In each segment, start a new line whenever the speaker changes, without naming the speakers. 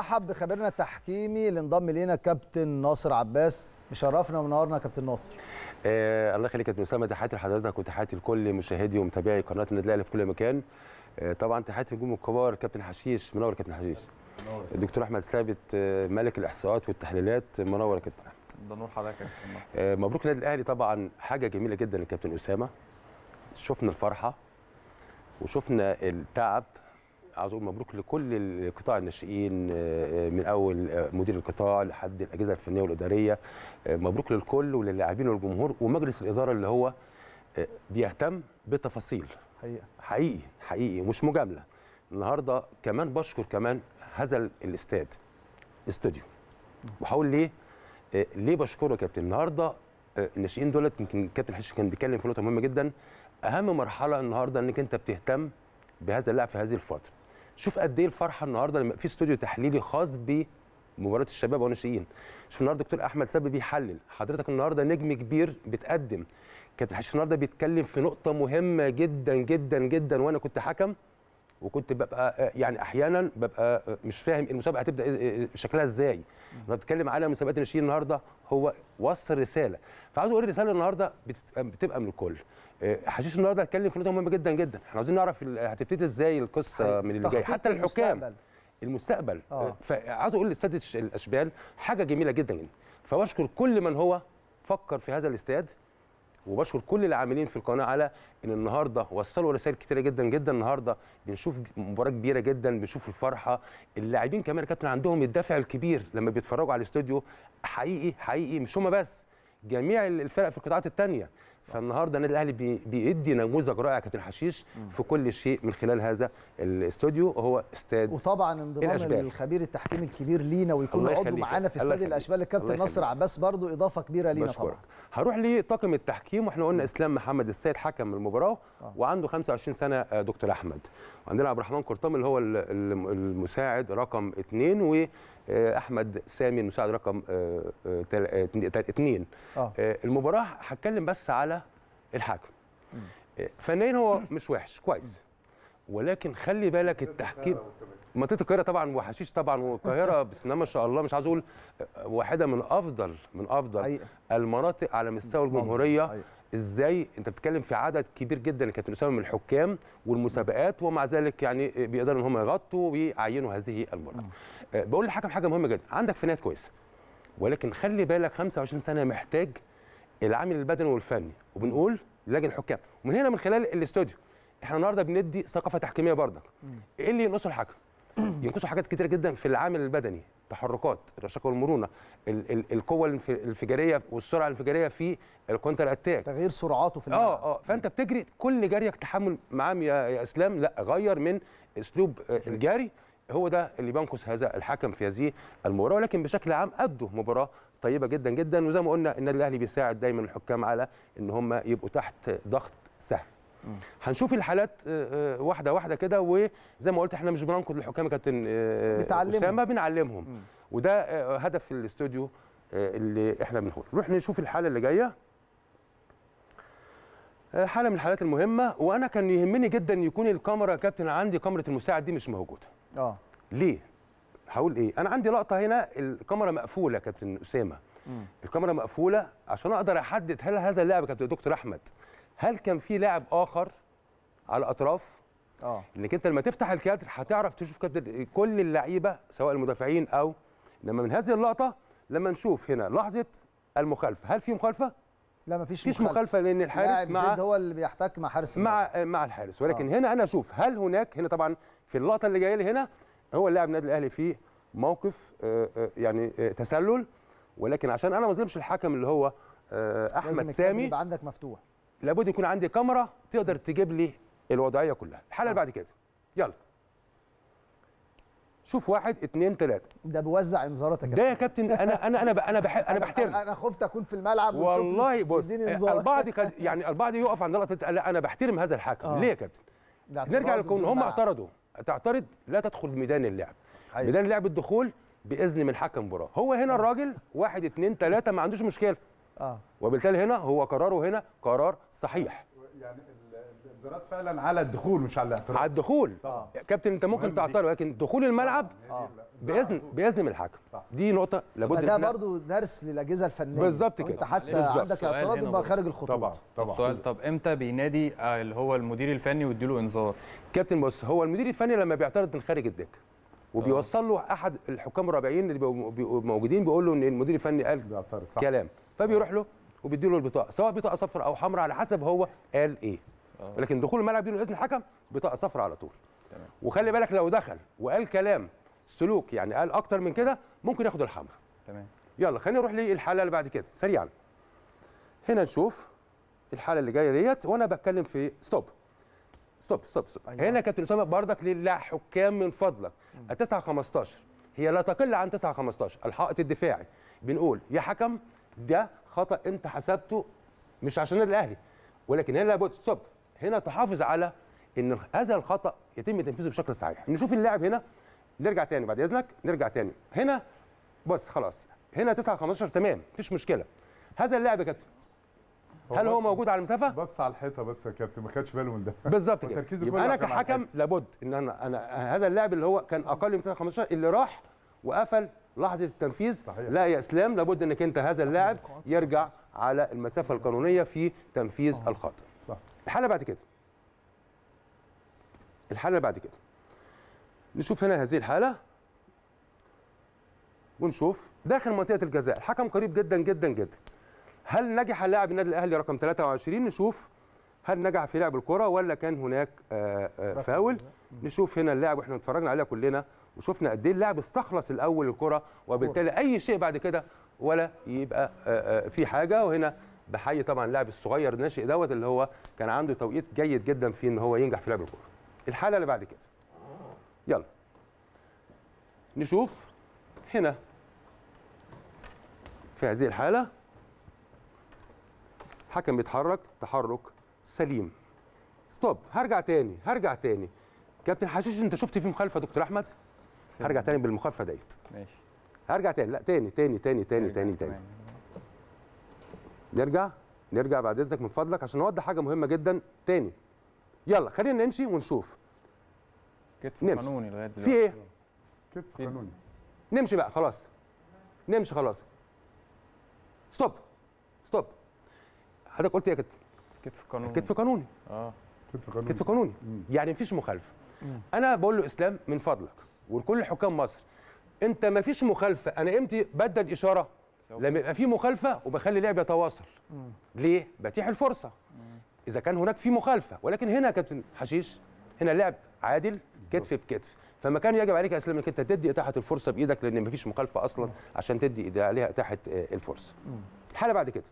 نرحب بخبيرنا التحكيمي اللي انضم لينا كابتن ناصر عباس مشرفنا ومنورنا كابتن ناصر
آه الله يخليك يا كابتن اسامه تحياتي لحضرتك وتحياتي لكل مشاهدي ومتابعي قناه النادي الاهلي في كل مكان آه طبعا تحياتي النجوم الكبار كابتن حشيش منور كابتن حشيش دكتور الدكتور احمد ثابت آه ملك الاحصاءات والتحليلات منور يا كابتن احمد ده نور حضرتك يا آه مبروك النادي الاهلي طبعا حاجه جميله جدا يا كابتن اسامه شفنا الفرحه وشفنا التعب عاوز اقول مبروك لكل قطاع الناشئين آه، آه، من اول آه، مدير القطاع لحد الاجهزه الفنيه والاداريه مبروك للكل وللاعبين والجمهور ومجلس الاداره اللي هو بيهتم بتفاصيل حقيقي حقيقي ومش مجامله النهارده كمان بشكر كمان هذا الاستاد استوديو وهقول ليه ليه بشكره يا كابتن النهارده الناشئين دولت يمكن كابتن حش كان بيتكلم في نقطه مهمه جدا اهم مرحله النهارده انك انت بتهتم بهذا اللاعب في هذه الفتره شوف قد ايه الفرحه النهارده لما في استوديو تحليلي خاص بمباراه الشباب والناشئين شوف النهارده دكتور احمد سبي بيحلل حضرتك النهارده نجم كبير بتقدم كابتن حشيش النهارده بيتكلم في نقطه مهمه جدا جدا جدا وانا كنت حكم وكنت ببقى آه، يعني احيانا ببقى آه، مش فاهم المسابقه هتبدا شكلها ازاي انا بتكلم على مسابقات الناشئين النهارده هو وصل رساله فعاوز اقول الرساله النهارده بتبقى من الكل آه، حشيش النهارده اتكلم في نقطه مهمه جدا جدا احنا عاوزين نعرف هتبتدي ازاي القصه من اللي جاي حتى الحكام المستقبل, المستقبل. آه، آه. فعاوز اقول للساده الاشبال حاجه جميله جدا جدا فاشكر كل من هو فكر في هذا الاستاد وبشكر كل العاملين في القناه على ان النهارده وصلوا رسائل كتيره جدا جدا النهارده بنشوف مباراه كبيره جدا بنشوف الفرحه اللاعبين كمان كابتن عندهم الدافع الكبير لما بيتفرجوا على الاستوديو حقيقي حقيقي مش هم بس جميع الفرق في القطاعات الثانيه فالنهارده النادي الاهلي بيدي نموذج رائع كابتن حشيش في كل شيء من خلال هذا الاستوديو وهو استاد وطبعا انضمام الأشبال.
الخبير التحكيم الكبير لينا ويكون عضو معانا في استاد الاشبال الكابتن نصر عباس برضو اضافه كبيره لينا طبعا
هروح لطاقم التحكيم واحنا قلنا اسلام محمد السيد حكم المباراه آه. وعنده 25 سنه آه، دكتور احمد وعندنا عبد الرحمن قرطام اللي هو المساعد رقم اثنين واحمد آه، سامي المساعد رقم اثنين المباراه هتكلم بس على الحكم فنيا هو مش وحش كويس ولكن خلي بالك التحكيم منطقه القاهره طبعا وحشيش طبعا والقاهره بسم الله ما شاء الله مش عايز اقول واحده من افضل من افضل المناطق على مستوى الجمهوريه ازاي انت بتتكلم في عدد كبير جدا اللي كانت من الحكام والمسابقات ومع ذلك يعني بيقدروا ان هم يغطوا ويعينوا هذه المراه. آه، بقول للحكم حاجه مهمه جدا عندك فنيات كويسه ولكن خلي بالك 25 سنه محتاج العامل البدني والفني وبنقول لجنه الحكام ومن هنا من خلال الاستوديو احنا النهارده بندي ثقافه تحكيميه برضك ايه اللي ينقصه الحكم؟ ينقصوا حاجات كتيره جدا في العامل البدني تحركات الرشاقه والمرونه القوه الانفجاريه والسرعه الانفجاريه في الكونتر اتاك تغيير سرعاته في اه اه فانت بتجري كل جريك تحمل معام يا, يا اسلام لا غير من اسلوب آه، الجري هو ده اللي بينقص هذا الحكم في هذه المباراه ولكن بشكل عام ادوا مباراه طيبه جدا جدا وزي ما قلنا النادي الاهلي بيساعد دايما الحكام على ان هم يبقوا تحت ضغط سهل هنشوف الحالات آه، آه، واحده واحده كده وزي ما قلت احنا مش بننقد الحكام يا كابتن آه، اسامه بنعلمهم وده هدف الاستوديو اللي احنا بنقول نروح نشوف الحاله اللي جايه حاله من الحالات المهمه وانا كان يهمني جدا يكون الكاميرا كابتن عندي كاميرا المساعد دي مش موجوده اه ليه هقول ايه انا عندي لقطه هنا الكاميرا مقفوله كابتن اسامه الكاميرا مقفوله عشان اقدر احدد هل هذا اللاعب كابتن دكتور احمد هل كان في لاعب اخر على الاطراف اه انك انت لما تفتح الكادر هتعرف تشوف كادر كل اللعيبه سواء المدافعين او لما من هذه اللقطه لما نشوف هنا لحظه المخالفه هل في مخالفه لا مفيش مفيش مخالفه, مخالفة لان الحارس مع هو
اللي بيحتك مع حارس مع
مع الحارس ولكن أوه. هنا انا اشوف هل هناك هنا طبعا في اللقطه اللي جايه لي هنا هو اللاعب النادي الاهلي في موقف آه، آه، يعني آه، تسلل ولكن عشان انا ما اظلمش الحكم اللي هو احمد لازم سامي
عندك مفتوح
لابد يكون عندي كاميرا تقدر تجيب لي الوضعيه كلها الحلقه اللي آه. بعد كده يلا شوف واحد اثنين ثلاثة ده بيوزع انذارات يا كابتن ده يا كابتن انا انا انا انا بحب انا بحترم
انا خفت اكون في الملعب والله بص البعض
يعني البعض يقف عند لقطه لا انا بحترم هذا الحكم آه. ليه يا كابتن؟
نرجع لكون هم اعترضوا
تعترض لا تدخل ميدان اللعب أيوة. ميدان اللعب الدخول باذن من حكم مباراه هو هنا آه. الراجل واحد اثنين ثلاثة ما عندوش مشكله آه. وبالتالي هنا هو قراره هنا قرار صحيح
يعني الانذارات فعلا
على الدخول مش على الاعتراض على الدخول آه. كابتن انت ممكن تعترض لكن دخول الملعب آه. يعني باذن آه. باذن من الحكم آه. دي نقطه لابد ده برضو
درس للاجهزه الفنيه بالظبط كده انت حتى بالزبط. عندك اعتراض يبقى خارج الخطوط طبعا
طبعا سؤال طب امتى بينادي اللي هو المدير الفني ويدي له انذار كابتن بص هو المدير الفني لما بيعترض من خارج الدكه وبيوصل له احد الحكام الرابعين اللي بيبقوا موجودين بيقول له ان المدير الفني قال كلام فبيروح له وبيدي له البطاقه سواء بطاقه صفراء او حمراء على حسب هو قال ايه آه. لكن دخول الملعب دي اذن الحكم بطاقه صفراء على طول تمام. وخلي بالك لو دخل وقال كلام سلوك يعني قال اكتر من كده ممكن ياخد الحمراء تمام يلا خلينا نروح للحاله اللي بعد كده سريعا هنا نشوف الحاله اللي جايه ديت وانا بتكلم في ستوب ستوب ستوب ستوب أيوة. هنا كابتن اسامه بردك لله حكام من فضلك 9 15 هي لا تقل عن 9 15 الحائط الدفاعي بنقول يا حكم ده خطا انت حسبته مش عشان النادي الاهلي ولكن هنا لابد تصب هنا تحافظ على ان هذا الخطا يتم تنفيذه بشكل صحيح نشوف اللاعب هنا نرجع تاني بعد اذنك نرجع تاني هنا بص خلاص هنا 9 15 تمام مفيش مشكله هذا اللاعب يا كابتن هل هو موجود على المسافه بص على الحيطه بس يا كابتن ما خدش باله من ده بالظبط كده يبقى انا كحكم لابد ان انا انا هذا اللاعب اللي هو كان اقل من 15 اللي راح وقفل لحظه التنفيذ صحيح. لا يا اسلام لابد انك انت هذا اللاعب يرجع على المسافه القانونيه في تنفيذ آه. الخطا صح الحاله بعد كده الحاله بعد كده نشوف هنا هذه الحاله ونشوف داخل منطقه الجزاء الحكم قريب جدا جدا جدا هل نجح اللاعب النادي الاهلي رقم 23 نشوف هل نجح في لعب الكره ولا كان هناك آآ آه، آآ آه، فاول نشوف هنا اللاعب واحنا اتفرجنا عليها كلنا وشفنا قد ايه اللاعب استخلص الاول الكره وبالتالي اي شيء بعد كده ولا يبقى آه، آه، في حاجه وهنا بحيي طبعا اللاعب الصغير الناشئ دوت اللي هو كان عنده توقيت جيد جدا في ان هو ينجح في لعب الكره. الحاله اللي بعد كده. يلا. نشوف هنا في هذه الحاله حكم بيتحرك تحرك سليم. ستوب هرجع تاني هرجع تاني. كابتن حشيش انت شفت فيه مخالفه يا دكتور احمد؟ هرجع تاني بالمخالفه ديت ماشي هرجع تاني لا تاني تاني تاني تاني تاني تاني نرجع نرجع بعد اذنك من فضلك عشان نوضح حاجه مهمه جدا تاني يلا خلينا نمشي ونشوف كتف نمشي. قانوني لغايه دلوقتي في ايه كتف قانوني نمشي بقى خلاص نمشي خلاص ستوب ستوب حضرتك قلت ايه يا كتف كتف قانوني كتف قانوني اه كتف قانوني كتف قانوني يعني مفيش مخالفه انا بقول له اسلام من فضلك ولكل حكام مصر انت ما فيش مخالفه انا امتى بدل اشاره لما يبقى في مخالفه وبخلي اللعب يتواصل ليه بتيح الفرصه اذا كان هناك في مخالفه ولكن هنا يا كابتن حشيش هنا لعب عادل كتف بكتف فما كان يجب عليك يا اسلام انك انت تدي اتاحه الفرصه بايدك لان ما فيش مخالفه اصلا عشان تدي عليها اتاحه آه، الفرصه الحاله بعد كده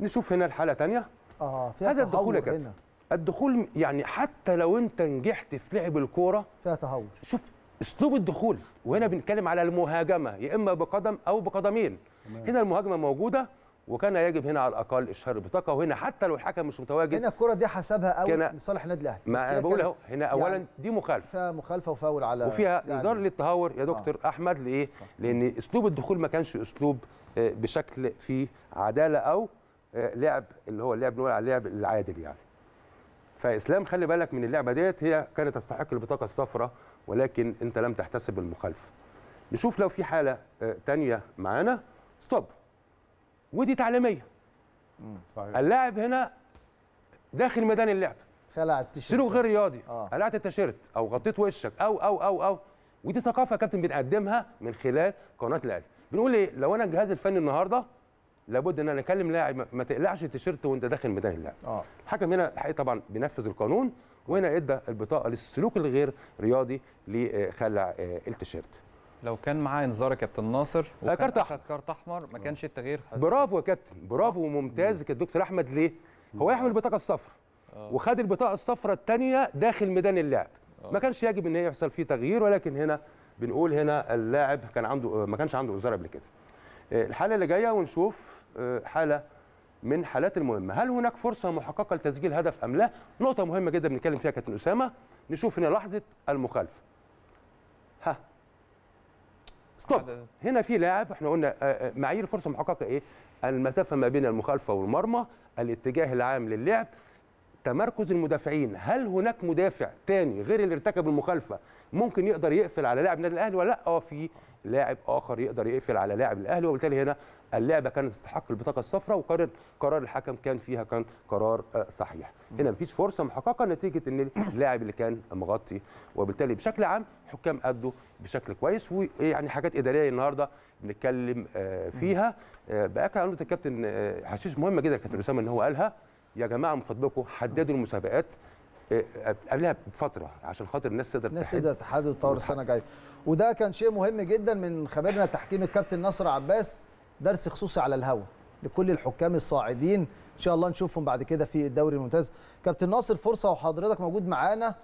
نشوف هنا الحاله ثانيه
اه فيها هذا الدخول يا كابتن
الدخول يعني حتى لو انت نجحت في لعب الكوره فيها تهور شوف اسلوب الدخول وهنا بنتكلم على المهاجمه يا اما بقدم او بقدمين تمام. هنا المهاجمه موجوده وكان يجب هنا على الاقل اشهار البطاقه وهنا حتى لو الحكم مش متواجد هنا
الكره دي حسبها قوي لصالح النادي الاهلي ما انا بقول اهو هنا اولا يعني
دي مخالفه فيها مخالفه وفاول على وفيها يعني انذار للتهور يا آه. دكتور آه. احمد لايه؟ آه. لان اسلوب الدخول ما كانش اسلوب آه، بشكل فيه عداله او آه، لعب اللي هو اللعب نقول على اللعب العادل يعني فاسلام خلي بالك من اللعبه ديت هي كانت تستحق البطاقه الصفراء ولكن انت لم تحتسب المخالفه نشوف لو في حاله ثانيه آه، معانا ستوب ودي تعليميه صحيح. اللاعب هنا داخل ميدان اللعب خلع التيشيرت غير رياضي آه. قلعت التيشيرت او غطيت وشك او او او او ودي ثقافه يا كابتن بنقدمها من خلال قناه الاهلي بنقول ايه لو انا الجهاز الفني النهارده لابد ان انا اكلم لاعب ما تقلعش التيشيرت وانت داخل ميدان اللعب آه. الحكم هنا الحقيقه طبعا بينفذ القانون وهنا ادى البطاقه للسلوك الغير رياضي لخلع آه، التيشيرت لو كان معاه انذار يا كابتن ناصر آه، كارت احمر كارت احمر ما كانش التغيير برافو يا كابتن برافو وممتاز دكتور احمد ليه هو يحمل البطاقه الصفراء آه. وخد البطاقه الصفراء الثانيه داخل ميدان اللعب ما كانش يجب ان يحصل فيه تغيير ولكن هنا بنقول هنا اللاعب كان عنده ما كانش عنده انذار قبل كده الحاله اللي جايه ونشوف آه، حاله من حالات المهمه هل هناك فرصه محققه لتسجيل هدف ام لا نقطه مهمه جدا بنتكلم فيها كابتن اسامه نشوف هنا لحظه المخالفه ها ستوب هنا في لاعب احنا قلنا آه، آه، معايير الفرصه المحققه ايه المسافه ما بين المخالفه والمرمى الاتجاه العام للعب تمركز المدافعين هل هناك مدافع تاني غير اللي ارتكب المخالفه ممكن يقدر يقفل على لاعب النادي الاهلي ولا لا اه في لاعب اخر يقدر يقفل على لاعب الاهلي وبالتالي هنا اللعبه كانت تستحق البطاقه الصفراء وقرار قرار الحكم كان فيها كان قرار آه، صحيح هنا مفيش فرصه محققه نتيجه ان اللاعب اللي كان مغطي وبالتالي بشكل عام الحكام ادوا بشكل كويس ويعني حاجات اداريه النهارده بنتكلم آه، فيها آه، بقى كان الكابتن حشيش مهمه جدا كابتن اسامه ان هو قالها يا جماعه من فضلكم حددوا المسابقات إيه، قبلها بفتره عشان خاطر الناس تقدر الناس تقدر
تحدد الطور السنه الجايه وده كان شيء مهم جدا من خبيرنا تحكيم الكابتن نصر عباس درس خصوصي على الهوا لكل الحكام الصاعدين ان شاء الله نشوفهم بعد كده في الدوري الممتاز كابتن ناصر فرصه وحضرتك موجود معانا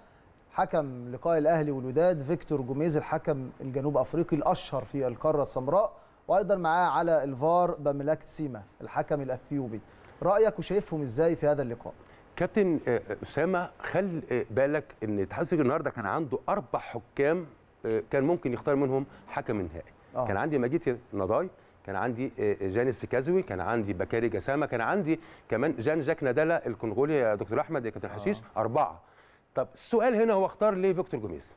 حكم لقاء الاهلي والوداد فيكتور جوميز الحكم الجنوب افريقي الاشهر في القاره السمراء وايضا معاه على الفار باملاك سيما الحكم الاثيوبي رايك وشايفهم ازاي في هذا اللقاء
كابتن آه، آه، اسامه خل آه، بالك ان اتحاد النهارده كان عنده اربع حكام كان ممكن يختار منهم حكم نهائي أوه. كان عندي مجيتي نضاي كان عندي جاني السكازوي كان عندي بكاري جسامه كان عندي كمان جان جاك ندالا الكونغولي يا دكتور احمد يا كابتن حشيش أوه. اربعه طب السؤال هنا هو اختار ليه فيكتور جوميز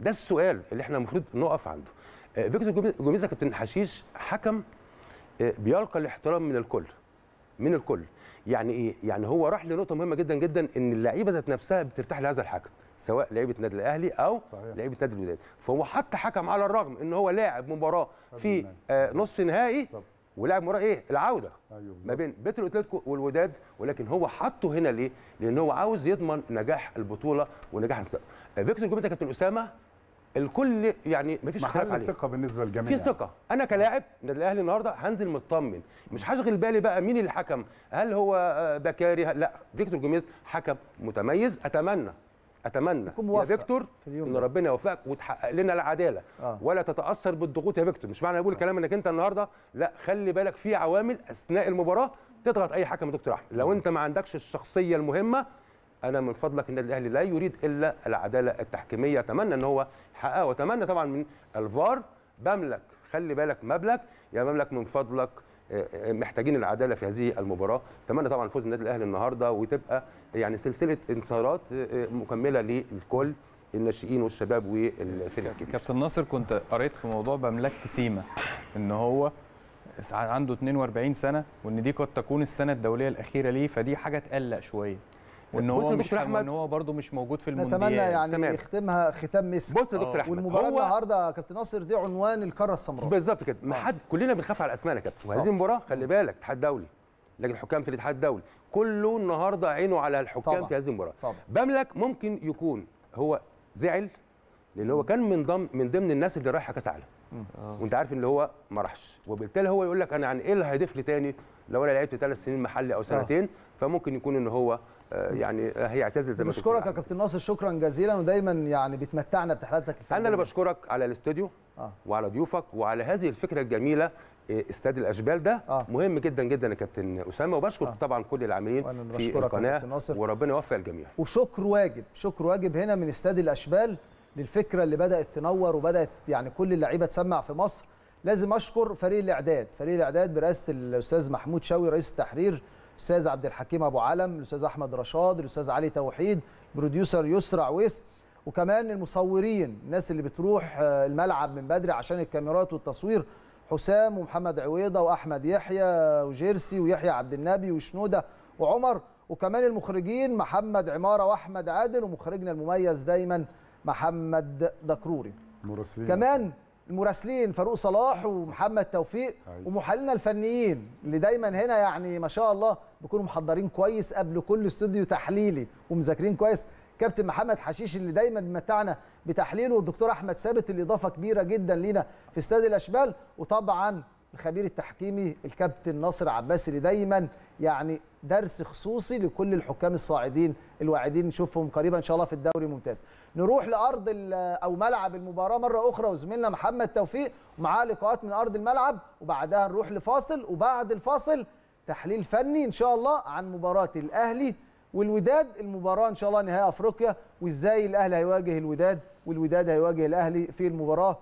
ده السؤال اللي احنا المفروض نقف عنده فيكتور جوميز يا كابتن حشيش حكم بيلقى الاحترام من الكل من الكل يعني ايه يعني هو راح لنقطه مهمه جدا جدا ان اللعيبه ذات نفسها بترتاح لهذا الحكم سواء لعيبه النادي الاهلي او لعيبه نادي الوداد فهو حتى حكم على الرغم ان هو لاعب مباراه في آه نصف نهائي ولاعب مباراه ايه العوده أيوه، ما بين بيترو اتلتيكو والوداد ولكن هو حطه هنا ليه لان هو عاوز يضمن نجاح البطوله ونجاح آه، فيكتور جوميز كابتن اسامه الكل يعني مفيش خلاف عليه ثقه بالنسبه للجميع في يعني. ثقه انا كلاعب الاهلي النهارده هنزل مطمن مش هشغل بالي بقى مين اللي حكم هل هو آه، بكاري لا فيكتور جوميز حكم متميز اتمنى اتمنى يا فيكتور ان ربنا يوفقك وتحقق لنا العداله آه. ولا تتاثر بالضغوط يا فيكتور مش معنى اقول الكلام آه. انك انت النهارده لا خلي بالك في عوامل اثناء المباراه تضغط اي حكم يا دكتور احمد لو آه. انت ما عندكش الشخصيه المهمه انا من فضلك النادي الاهلي لا يريد الا العداله التحكيميه اتمنى ان هو يحققها واتمنى طبعا من الفار بملك خلي بالك مبلغ يا مملك من فضلك آه، آه، محتاجين العداله في هذه المباراه اتمنى طبعا فوز النادي الاهلي النهارده وتبقى يعني سلسله انتصارات آه، مكمله للكل الناشئين والشباب والفريق الكبير كابتن ناصر كنت قريت في موضوع بملك سيما ان هو عنده 42 سنه وان دي قد تكون السنه الدوليه الاخيره ليه فدي حاجه تقلق شويه وان هو مش وان هو برده مش موجود في المونديال نتمنى يعني تمام.
يختمها ختام مسك بص يا دكتور آه، احمد والمباراه النهارده
يا كابتن ناصر دي عنوان الكره السمراء بالظبط كده ما آه. حد كلنا بنخاف على اسمائنا يا كابتن وهذه آه. المباراه خلي بالك اتحاد دولي لجنه الحكام في الاتحاد الدولي كله النهارده عينه على الحكام طبعا. في هذه المباراه بملك ممكن يكون هو زعل لان هو كان من ضمن من ضمن الناس اللي رايحه كاس عالم وانت عارف ان هو ما راحش وبالتالي هو يقول لك انا عن يعني ايه اللي هيضيف لي تاني لو انا لعبت ثلاث سنين محلي او سنتين أوه. فممكن يكون ان هو آه، يعني هيعتزل زي ما بشكرك
يا كابتن ناصر شكرا جزيلا ودايما يعني بتمتعنا بتحليلاتك الفنيه انا اللي
بشكرك على الاستوديو آه. وعلى ضيوفك وعلى هذه الفكره الجميله آه، استاد الاشبال ده آه. مهم جدا جدا يا كابتن اسامه وبشكر آه. طبعا كل العاملين في القناه وربنا يوفق الجميع
وشكر واجب شكر واجب هنا من استاد الاشبال للفكره اللي بدات تنور وبدات يعني كل اللعيبه تسمع في مصر لازم اشكر فريق الاعداد فريق الاعداد برئاسه الاستاذ محمود شاوي رئيس التحرير الاستاذ عبد الحكيم ابو علم الاستاذ احمد رشاد الاستاذ علي توحيد بروديوسر يسرع عويس وكمان المصورين الناس اللي بتروح آه، الملعب من بدري عشان الكاميرات والتصوير حسام ومحمد عويضه واحمد يحيى وجيرسي ويحيى عبد النبي وشنوده وعمر وكمان المخرجين محمد عماره واحمد عادل ومخرجنا المميز دايما محمد دكروري مرسلين. كمان المراسلين فاروق صلاح ومحمد توفيق أيوة. ومحللنا الفنيين اللي دايما هنا يعني ما شاء الله بيكونوا محضرين كويس قبل كل استوديو تحليلي ومذاكرين كويس كابتن محمد حشيش اللي دايما بيمتعنا بتحليله والدكتور احمد ثابت اللي اضافه كبيره جدا لينا في استاد الاشبال وطبعا الخبير التحكيمي الكابتن ناصر عباس اللي دايما يعني درس خصوصي لكل الحكام الصاعدين الواعدين نشوفهم قريبا ان شاء الله في الدوري الممتاز نروح لارض او ملعب المباراه مره اخرى وزميلنا محمد توفيق ومعاه لقاءات من ارض الملعب وبعدها نروح لفاصل وبعد الفاصل تحليل فني ان شاء الله عن مباراه الاهلي والوداد المباراه ان شاء الله نهائي افريقيا وازاي الاهلي هيواجه الوداد والوداد هيواجه الاهلي في المباراه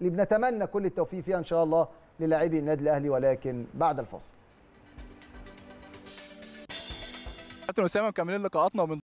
اللي بنتمنى كل التوفيق فيها ان شاء الله للاعبي النادي الاهلي ولكن بعد الفاصل
حتى اسامه مكملين لقاءاتنا ومن